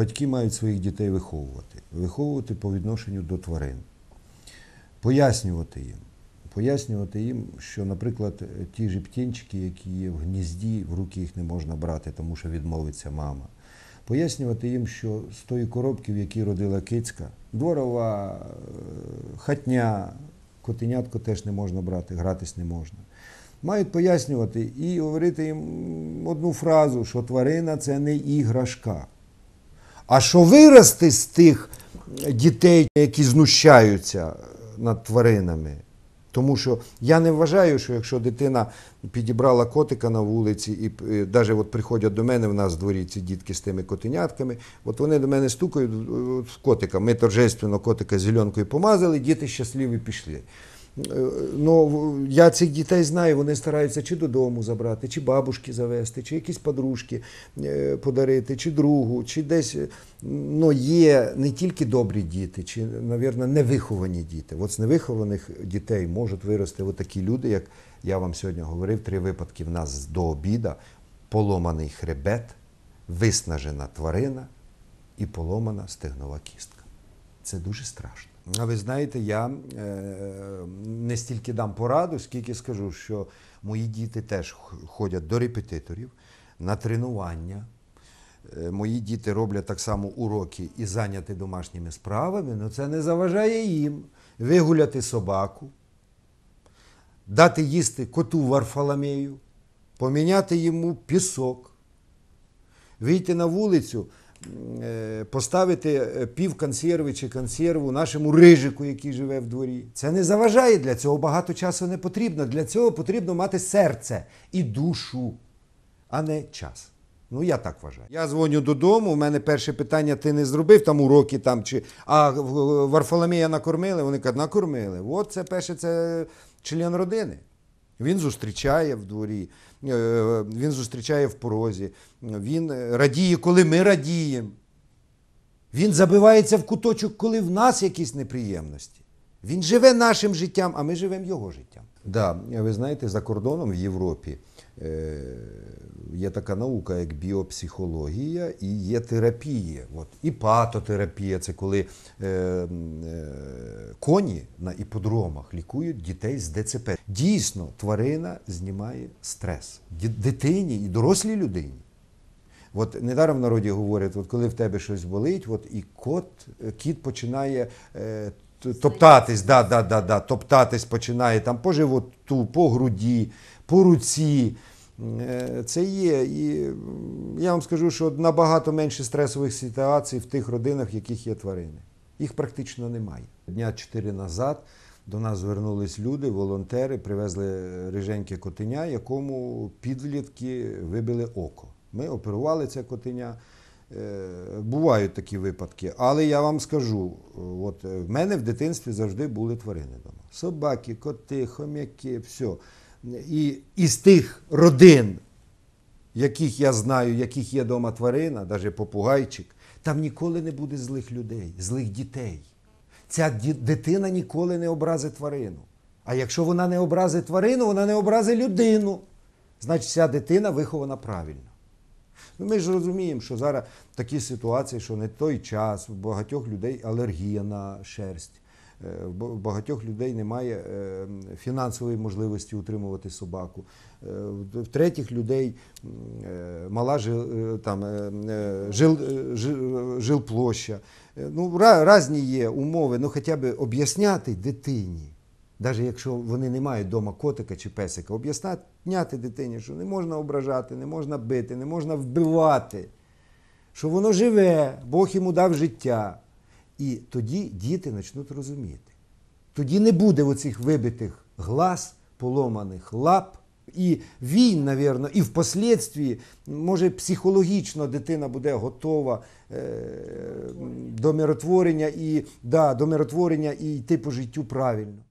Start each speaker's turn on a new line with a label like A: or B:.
A: батьки мають своїх дітей виховувати, виховувати по відношенню до тварин, пояснювати їм, пояснювати їм, що, наприклад, ті ж птінчики, які є в гнізді, в руки їх не можна брати, тому що відмовиться мама. Пояснювати їм, що з тої коробки, в якій родила кицька, дворова, е, хатня, котенятко теж не можна брати, гратись не можна. Мають пояснювати і говорити їм одну фразу, що тварина це не іграшка. А що вирости з тих дітей, які знущаються над тваринами? Тому що я не вважаю, що якщо дитина підібрала котика на вулиці, і навіть приходять до мене в нас в дворі ці дітки з тими котенятками, от вони до мене стукають з котика. Ми торжественно котика зеленкою помазали, діти щасливі пішли. Е, ну, Я цих дітей знаю, вони стараються чи додому забрати, чи бабушки завести, чи якісь подружки е, подарити, чи другу, чи десь е, Ну, є не тільки добрі діти, чи, мабуть, невиховані діти. От з невихованих дітей можуть вирости такі люди, як я вам сьогодні говорив, три випадки в нас до обіда: поломаний хребет, виснажена тварина і поломана стегнова кістка. Це дуже страшно. А ви знаєте, я е, не стільки дам пораду, скільки скажу, що мої діти теж ходять до репетиторів на тренування. Е, мої діти роблять так само уроки і зайняті домашніми справами, але ну це не заважає їм вигуляти собаку, дати їсти коту Варфоломею, поміняти йому пісок, вийти на вулицю. Е, поставити е, пів консерви чи консерву нашому рижику, який живе в дворі. Це не заважає, для цього багато часу не потрібно. Для цього потрібно мати серце і душу, а не час. Ну, я так вважаю. Я дзвоню додому, у мене перше питання: ти не зробив там уроки там чи. А Варфоломія накормили? Вони кажуть, накормили. От це перше, це член родини. Він зустрічає в дворі, е, він зустрічає в порозі, він е, радіє, коли ми радіємо. Він забивається в куточок, коли в нас якісь неприємності. Він живе нашим життям, а ми живемо його життям. Да, ви знаєте, за кордоном в Європі. Е, є така наука, як біопсихологія, і є терапії. От, І патотерапія це коли е, е коні на іподромах лікують дітей з ДЦП. Дійсно, тварина знімає стрес дитині і дорослій людині. От недаром в народі говорять, от коли в тебе щось болить, от і кот, кіт починає е, топтатись, да, да, да, да, топтатись починає там по животу, по груді, по руці. Е, це є. І я вам скажу, що набагато менше стресових ситуацій в тих родинах, в яких є тварини. Їх практично немає. Дня чотири назад до нас звернулись люди, волонтери, привезли риженьке котеня, якому підлітки вибили око. Ми оперували це котеня. Е, бувають такі випадки, але я вам скажу: от в мене в дитинстві завжди були тварини вдома. Собаки, коти, хом'яки, все. І Із тих родин, яких я знаю, яких є дома тварина, навіть попугайчик, там ніколи не буде злих людей, злих дітей. Ця дитина ніколи не образить тварину. А якщо вона не образить тварину, вона не образить людину. Значить, ця дитина вихована правильно. Ну, Ми ж розуміємо, що зараз такі ситуації, що не той час, у багатьох людей алергія на шерсть в е, багатьох людей немає е, фінансової можливості утримувати собаку. Е, в третіх людей мала жил, там, жил, жил, жилплоща. Ну, Разні є умови, ну хоча б об'ясняти дитині. Навіть якщо вони не мають вдома котика чи песика, об'ясняти дитині, що не можна ображати, не можна бити, не можна вбивати, що воно живе, Бог йому дав життя. І тоді діти почнуть розуміти. Тоді не буде оцих вибитих глаз, поломаних лап. І він, навірно, і впоследствії, може, психологічно дитина буде готова е, до миротворення і да, до миротворення і йти по життю правильно.